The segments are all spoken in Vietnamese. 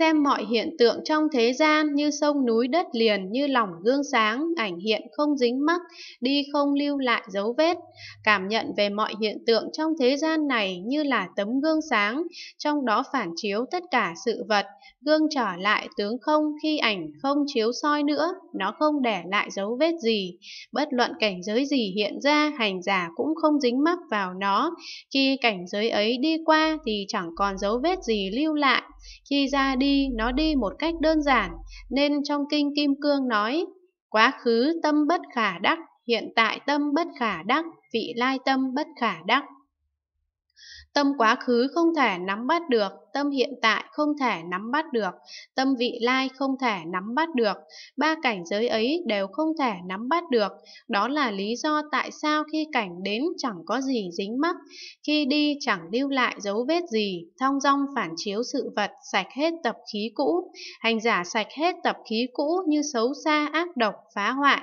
xem mọi hiện tượng trong thế gian như sông núi đất liền như lòng gương sáng ảnh hiện không dính mắc đi không lưu lại dấu vết cảm nhận về mọi hiện tượng trong thế gian này như là tấm gương sáng trong đó phản chiếu tất cả sự vật gương trở lại tướng không khi ảnh không chiếu soi nữa nó không để lại dấu vết gì bất luận cảnh giới gì hiện ra hành giả cũng không dính mắc vào nó khi cảnh giới ấy đi qua thì chẳng còn dấu vết gì lưu lại khi ra đi đi, nó đi một cách đơn giản, nên trong Kinh Kim Cương nói, quá khứ tâm bất khả đắc, hiện tại tâm bất khả đắc, vị lai tâm bất khả đắc. Tâm quá khứ không thể nắm bắt được, tâm hiện tại không thể nắm bắt được, tâm vị lai không thể nắm bắt được, ba cảnh giới ấy đều không thể nắm bắt được. Đó là lý do tại sao khi cảnh đến chẳng có gì dính mắc, khi đi chẳng lưu lại dấu vết gì, thong dong phản chiếu sự vật, sạch hết tập khí cũ, hành giả sạch hết tập khí cũ như xấu xa, ác độc, phá hoại.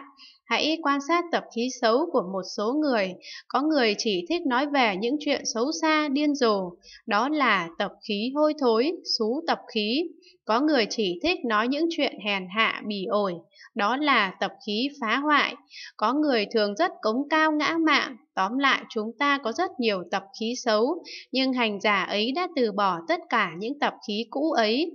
Hãy quan sát tập khí xấu của một số người, có người chỉ thích nói về những chuyện xấu xa điên rồ, đó là tập khí hôi thối, xú tập khí. Có người chỉ thích nói những chuyện hèn hạ bỉ ổi, đó là tập khí phá hoại. Có người thường rất cống cao ngã mạng, tóm lại chúng ta có rất nhiều tập khí xấu, nhưng hành giả ấy đã từ bỏ tất cả những tập khí cũ ấy,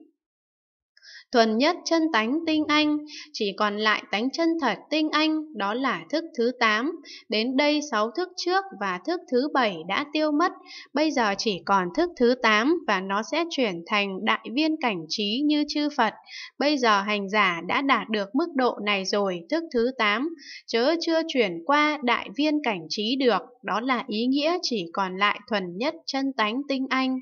Thuần nhất chân tánh tinh anh, chỉ còn lại tánh chân thật tinh anh, đó là thức thứ 8. Đến đây 6 thức trước và thức thứ 7 đã tiêu mất, bây giờ chỉ còn thức thứ 8 và nó sẽ chuyển thành đại viên cảnh trí như chư Phật. Bây giờ hành giả đã đạt được mức độ này rồi, thức thứ 8, chớ chưa chuyển qua đại viên cảnh trí được, đó là ý nghĩa chỉ còn lại thuần nhất chân tánh tinh anh.